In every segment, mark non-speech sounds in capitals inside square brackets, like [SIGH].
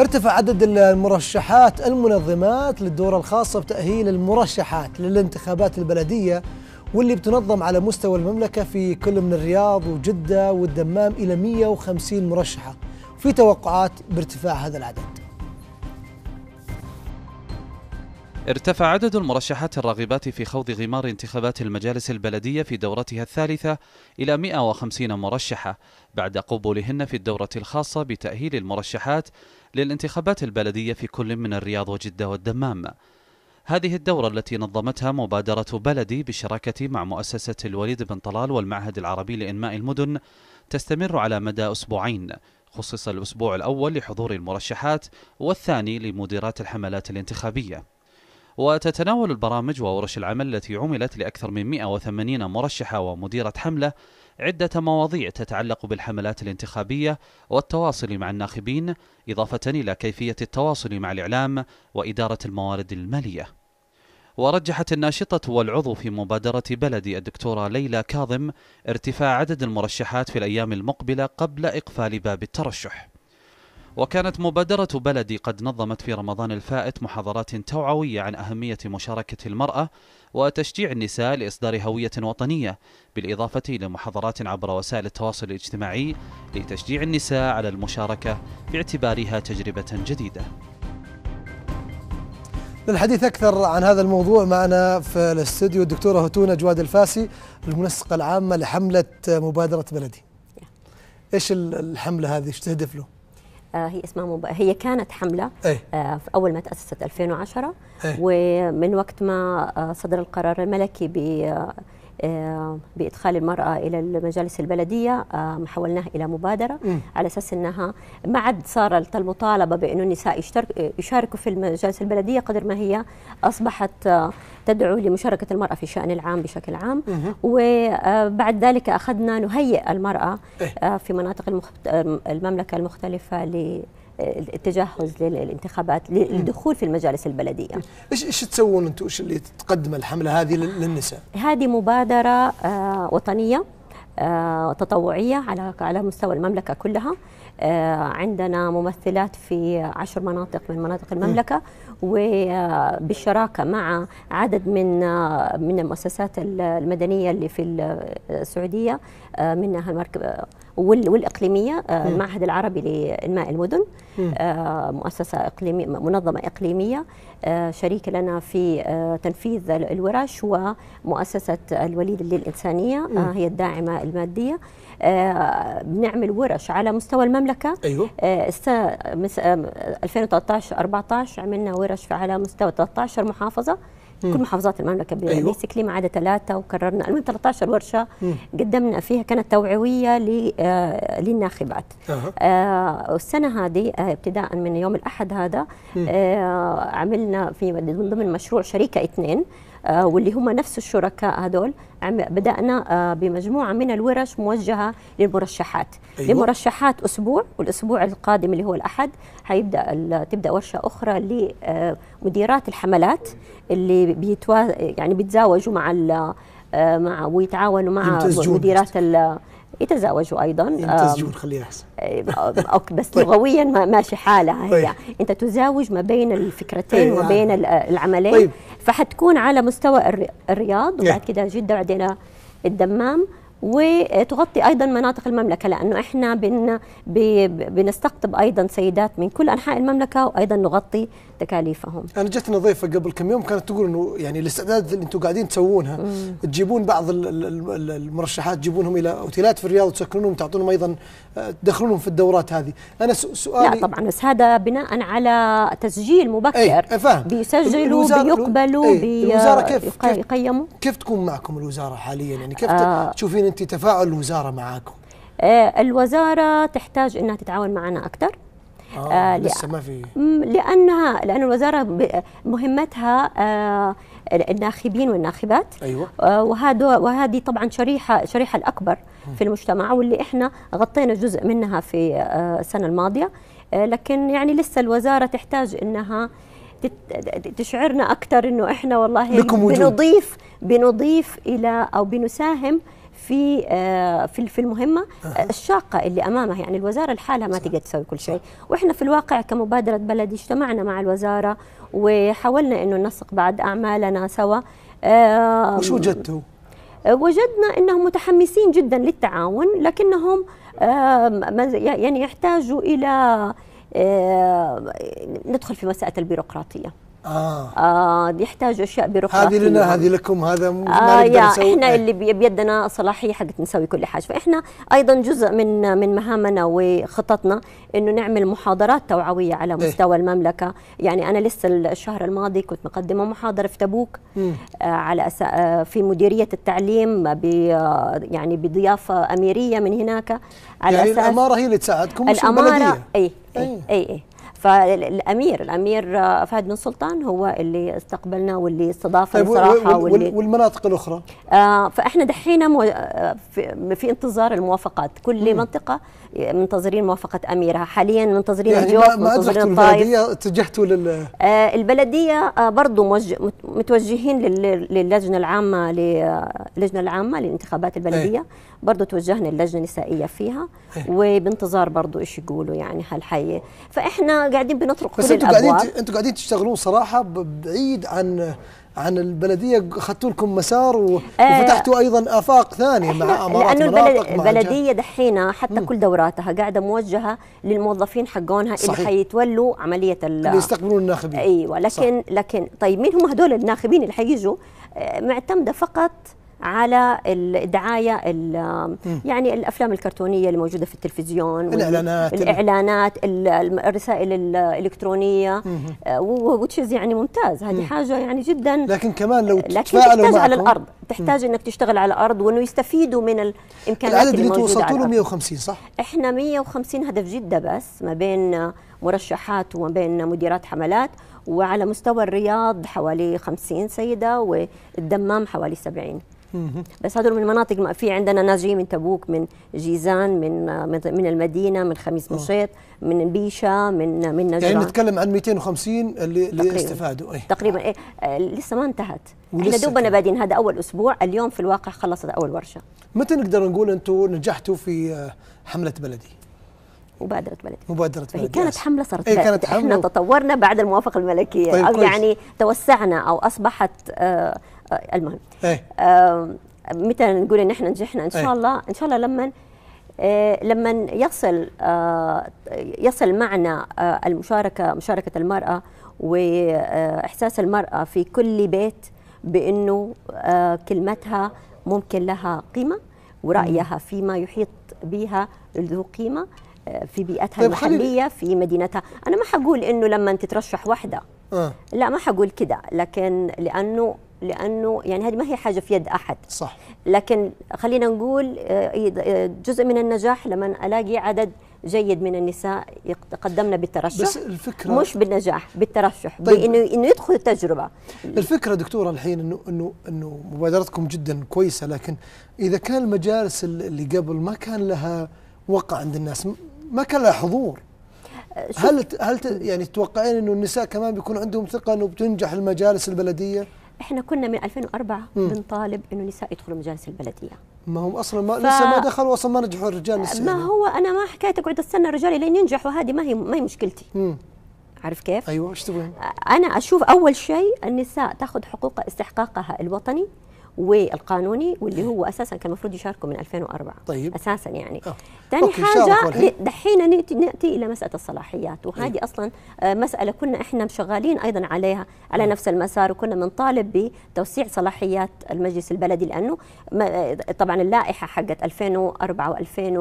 ارتفع عدد المرشحات المنظمات للدورة الخاصة بتأهيل المرشحات للانتخابات البلدية واللي بتنظم على مستوى المملكة في كل من الرياض وجدة والدمام إلى 150 مرشحة في توقعات بارتفاع هذا العدد ارتفع عدد المرشحات الراغبات في خوض غمار انتخابات المجالس البلدية في دورتها الثالثة إلى 150 مرشحة بعد قبولهن في الدورة الخاصة بتأهيل المرشحات للانتخابات البلدية في كل من الرياض وجدة والدمام هذه الدورة التي نظمتها مبادرة بلدي بالشراكة مع مؤسسة الوليد بن طلال والمعهد العربي لإنماء المدن تستمر على مدى أسبوعين خصص الأسبوع الأول لحضور المرشحات والثاني لمديرات الحملات الانتخابية وتتناول البرامج وورش العمل التي عملت لأكثر من 180 مرشحة ومديرة حملة عدة مواضيع تتعلق بالحملات الانتخابية والتواصل مع الناخبين إضافة إلى كيفية التواصل مع الإعلام وإدارة الموارد المالية ورجحت الناشطة والعضو في مبادرة بلدي الدكتورة ليلى كاظم ارتفاع عدد المرشحات في الأيام المقبلة قبل إقفال باب الترشح وكانت مبادرة بلدي قد نظمت في رمضان الفائت محاضرات توعوية عن أهمية مشاركة المرأة وتشجيع النساء لإصدار هوية وطنية بالإضافة إلى محاضرات عبر وسائل التواصل الاجتماعي لتشجيع النساء على المشاركة باعتبارها تجربة جديدة للحديث أكثر عن هذا الموضوع معنا في الاستوديو الدكتورة هتونة جواد الفاسي المنسقة العامة لحملة مبادرة بلدي إيش الحملة هذه؟ إيش تهدف له؟ آه، هي اسمها مب... هي كانت حمله أي. آه، في اول ما تاسست 2010 أي. ومن وقت ما آه، صدر القرار الملكي ب آه، بادخال المراه الى المجالس البلديه آه، حولناها الى مبادره م. على اساس انها ما عاد صارت المطالبه بانه النساء يشاركوا في المجالس البلديه قدر ما هي اصبحت آه، تدعو لمشاركه المراه في الشان العام بشكل عام م. وبعد ذلك اخذنا نهيئ المراه إيه. في مناطق المخت... المملكه المختلفه ل التجهز للانتخابات للدخول في المجالس البلديه. ايش ايش تسوون انتم ايش اللي تقدم الحمله هذه للنساء؟ هذه مبادره آه، وطنيه آه، تطوعيه على على مستوى المملكه كلها آه، عندنا ممثلات في عشر مناطق من مناطق المملكه وبالشراكه مع عدد من من المؤسسات المدنيه اللي في السعوديه منها المركب والاقليميه آه، المعهد العربي لانماء المدن آه، مؤسسه اقليميه منظمه اقليميه آه، شريك لنا في تنفيذ الورش ومؤسسه الوليد للانسانيه هي الداعمه الماديه بنعمل ورش على مستوى المملكه ايوه 2013 14 عملنا ورش على مستوى 13 محافظه كل محافظات المملكه أيوه. بيسكلي ما عدا ثلاثه وكررنا المهم 13 ورشه قدمنا فيها كانت توعويه آه، للناخبات أه. السنه هذه آه، ابتداء من يوم الاحد هذا آه، عملنا في ضمن مشروع شريكه اثنين آه، واللي هم نفس الشركاء هذول بدأنا آه، بمجموعة من الورش موجهة للمرشحات أيوة. لمرشحات أسبوع والأسبوع القادم اللي هو الأحد هيبدأ تبدأ ورشة أخرى لمديرات آه، الحملات اللي بيتوا يعني بيتزاوجوا مع مع ويتعاونوا مع مديرات يتزوجوا ايضا يمتزجون يعني خليها احسن إيه، [LAUGHS] بس طيب. لغويا ماشي حالها هي طيب. انت تزاوج ما بين الفكرتين إيه، وما نعم. بين العملين طيب. فحتكون على مستوى الرياض إيه. وبعد كده جده بعدين الدمام وتغطي ايضا مناطق المملكه لانه احنا بن بنستقطب ايضا سيدات من كل انحاء المملكه وايضا نغطي تكاليفهم. انا جتنا ضيفه قبل كم يوم كانت تقول انه يعني الاستعدادات اللي انتم قاعدين تسوونها مم. تجيبون بعض المرشحات تجيبونهم الى اوتيلات في الرياض وتسكنونهم وتعطونهم ايضا آه، تدخلونهم في الدورات هذه، انا سؤالي لا طبعا بس هذا بناء على تسجيل مبكر أي فهم. بيسجلوا بيقبلوا إيه، بي الوزاره كيف يقيموا كيف تكون معكم الوزاره حاليا يعني كيف آه تشوفين انت تفاعل الوزاره معاكم آه، الوزاره تحتاج انها تتعاون معنا اكثر آه, آه لسه ما في لانها لان الوزاره مهمتها آه الناخبين والناخبات ايوه آه وهذه طبعا شريحه الشريحه الاكبر في المجتمع واللي احنا غطينا جزء منها في آه السنه الماضيه آه لكن يعني لسه الوزاره تحتاج انها تشعرنا اكثر انه احنا والله بنضيف بنضيف الى او بنساهم في آه، في في المهمه أه. آه، الشاقه اللي امامها يعني الوزاره لحالها ما تقدر تسوي كل شيء واحنا في الواقع كمبادره بلدي اجتمعنا مع الوزاره وحاولنا انه ننسق بعد اعمالنا سوا وش وجدتوا وجدنا انهم متحمسين جدا للتعاون لكنهم يعني يحتاجوا الى ندخل في مساله البيروقراطيه آه. آه يحتاج اشياء بيروقراطيه هذه لنا هذه لكم هذا آه ما نقدر نسوي احنا إيه. اللي بيدنا صلاحيه حقت نسوي كل حاجه فاحنا ايضا جزء من من مهامنا وخططنا انه نعمل محاضرات توعويه على إيه. مستوى إيه؟ المملكه يعني انا لسه الشهر الماضي كنت مقدمه محاضره في تبوك آه على أس... آه في مديريه التعليم ب... يعني بضيافه اميريه من هناك على يعني اساس الاماره هي اللي تساعدكم الاماره اي اي اي فالامير الامير فهد بن سلطان هو اللي استقبلنا واللي استضافنا طيب صراحه واللي والمناطق الاخرى آه فاحنا دحين آه، في, في انتظار الموافقات كل م. منطقه منتظرين موافقه اميرها حاليا منتظرين يعني الجوف ما منتظرين البلديه اتجهتوا لل آه، البلديه آه، برضو متوجهين للجنه العامه للجنة العامه للانتخابات البلديه إيه. برضو توجهنا للجنة النسائيه فيها إيه. وبانتظار برضو ايش يقولوا يعني هالحية فاحنا قاعدين بنطرق بس كل انتوا قاعدين انتوا قاعدين تشتغلون صراحه بعيد عن عن البلديه أخذتوا لكم مسار آه، وفتحتوا ايضا افاق ثانيه مع امارات لانه البلد البلديه دحين حتى مم. كل دوراتها قاعده موجهه للموظفين حقونها صحيح. اللي حيتولوا عمليه اللي يستقبلون الناخبين ايوه لكن صح. لكن طيب مين هم هذول الناخبين اللي حيجوا آه، معتمده فقط على الدعايه يعني الافلام الكرتونيه اللي موجوده في التلفزيون الاعلانات الاعلانات الرسائل الالكترونيه آه، وتشز يعني ممتاز هذه حاجه يعني جدا لكن كمان لو لكن تحتاج على الارض تحتاج انك تشتغل على الارض وانه يستفيدوا من الامكانيات العدد اللي توصلت له 150 صح؟ احنا 150 هدف جده بس ما بين مرشحات وما بين مديرات حملات وعلى مستوى الرياض حوالي 50 سيدة والدمام حوالي 70 بس هدول من المناطق ما في عندنا ناس جايين من تبوك من جيزان من آه، من المدينه من خميس آه. مشيط من بيشه من من نجران يعني نتكلم عن 250 اللي اللي استفادوا ايه. تقريبا ايه آه، لسه ما انتهت احنا دوبنا بادين هذا اول اسبوع اليوم في الواقع خلصت اول ورشه متى نقدر نقول انتم نجحتوا في حمله بلدي؟ مبادرة بلدي مبادرة إيه، بلدي كانت حملة صارت إيه كانت حملة احنا تطورنا بعد الموافقة الملكية طيب أو كويس. يعني توسعنا أو أصبحت آه آه، المهم إيه. آه، متى نقول ان احنا نجحنا ان شاء إيه. الله ان شاء الله لما آه، لما يصل يصل معنى المشاركه مشاركه المراه واحساس المراه في كل بيت بانه كلمتها ممكن لها قيمه ورايها فيما يحيط بها ذو قيمه في بيئتها طيب المحليه في مدينتها انا ما حقول انه لما تترشح وحده لا ما حقول كده لكن لانه لانه يعني هذه ما هي حاجه في يد احد صح لكن خلينا نقول آه، آه، جزء من النجاح لما الاقي عدد جيد من النساء قدمنا بالترشح بس الفكره مش بالنجاح بالترشح طيب بانه انه يدخل التجربه الفكره دكتوره الحين انه انه انه مبادرتكم جدا كويسه لكن اذا كان المجالس اللي قبل ما كان لها وقع عند الناس ما كان لها حضور آه، هل هل يعني تتوقعين انه النساء كمان بيكون عندهم ثقه انه بتنجح المجالس البلديه؟ احنا كنا من 2004 بنطالب انه النساء يدخلوا مجالس البلديه ما هم اصلا ما ف... لسه ما دخلوا اصلا ما نجحوا الرجال لسه ما يعني. هو انا ما حكايه اقعد استنى الرجال لين ينجحوا هذه ما هي ما هي مشكلتي مم. عارف كيف؟ ايوه ايش تبغين؟ انا اشوف اول شيء النساء تاخذ حقوق استحقاقها الوطني والقانوني واللي هو اساسا كان المفروض يشاركوا من 2004 طيب اساسا يعني آه. ثاني حاجه دحين ناتي الى مساله الصلاحيات وهذه إيه؟ اصلا آه، مساله كنا احنا شغالين ايضا عليها على آه. نفس المسار وكنا بنطالب بتوسيع صلاحيات المجلس البلدي لانه آه، طبعا اللائحه حقت 2004 و2000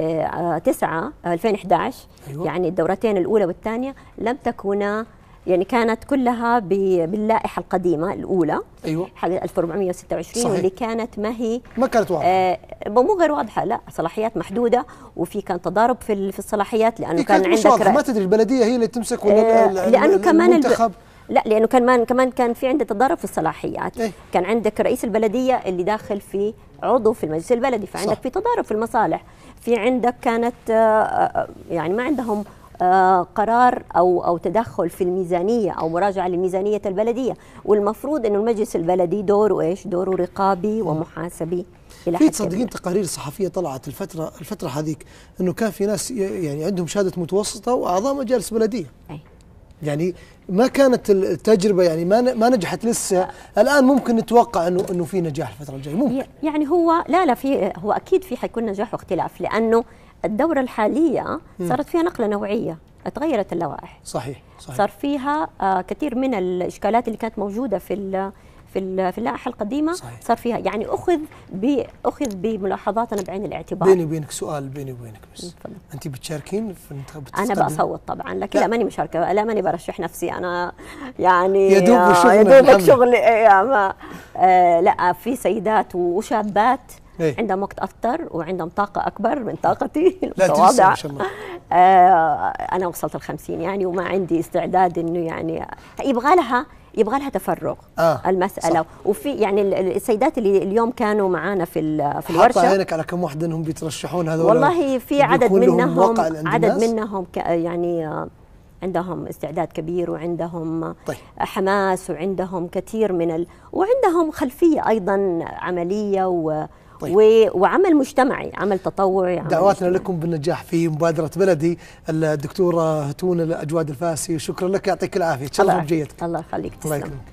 آه، تسعة 2011 أيوة. يعني الدورتين الاولى والثانيه لم تكونا يعني كانت كلها باللائحه القديمه الاولى ايوه حق 1426 صحيح. واللي كانت ما هي ما كانت واضحه آه مو غير واضحه لا صلاحيات محدوده وفي كان تضارب في في الصلاحيات لانه إيه، كان عندك واضحة. ما تدري البلديه هي اللي تمسك ولا آه لانه كمان المنتخب لا لانه كمان كمان كان في عنده تضارب في الصلاحيات إيه؟ كان عندك رئيس البلديه اللي داخل في عضو في المجلس البلدي فعندك صح. في تضارب في المصالح في عندك كانت آه، آه، يعني ما عندهم آه، قرار او او تدخل في الميزانيه او مراجعه لميزانيه البلديه والمفروض انه المجلس البلدي دوره ايش دوره رقابي ومحاسبي الى في تصدقين تقارير صحفيه طلعت الفتره الفتره هذيك انه كان في ناس يعني عندهم شهاده متوسطه واعضاء مجالس بلديه أي. يعني ما كانت التجربه يعني ما ما نجحت لسه الان ممكن نتوقع انه انه في نجاح الفتره الجايه ممكن يعني هو لا لا في هو اكيد في حيكون نجاح واختلاف لانه الدورة الحالية صارت فيها نقلة نوعية تغيرت اللوائح صحيح, صحيح. صار فيها آه، كثير من الإشكالات اللي كانت موجودة في الـ في الـ في اللائحه القديمه صحيح. صار فيها يعني اخذ اخذ بملاحظاتنا بعين الاعتبار بيني وبينك سؤال بيني وبينك بس فضل. انت بتشاركين في انا بصوت طبعا لكن لا, لا ماني مشاركه لا ماني برشح نفسي انا يعني يدوب آه، شغلك شغلي إيه، ما آه لا في سيدات وشابات إيه؟ عندهم وقت اكثر وعندهم طاقه اكبر من طاقتي [LAUGHS] المتواضعه آه انا وصلت ال 50 يعني وما عندي استعداد انه يعني يبغى لها يبغى لها تفرغ آه المساله صح. وفي يعني السيدات اللي اليوم كانوا معانا في في الورشه حاطه عينك على كم واحده انهم بيترشحون هذول والله في عدد منهم عدد منهم يعني آه، عندهم استعداد كبير وعندهم طيب. حماس وعندهم كثير من ال... وعندهم خلفيه ايضا عمليه و طيب. وعمل مجتمعي عمل تطوعي عمل دعواتنا مجتمعي. لكم بالنجاح في مبادرة بلدي الدكتورة هتون الأجواد الفاسي شكرا لك يعطيك العافية تشرف بجيتك الله يخليك تسلم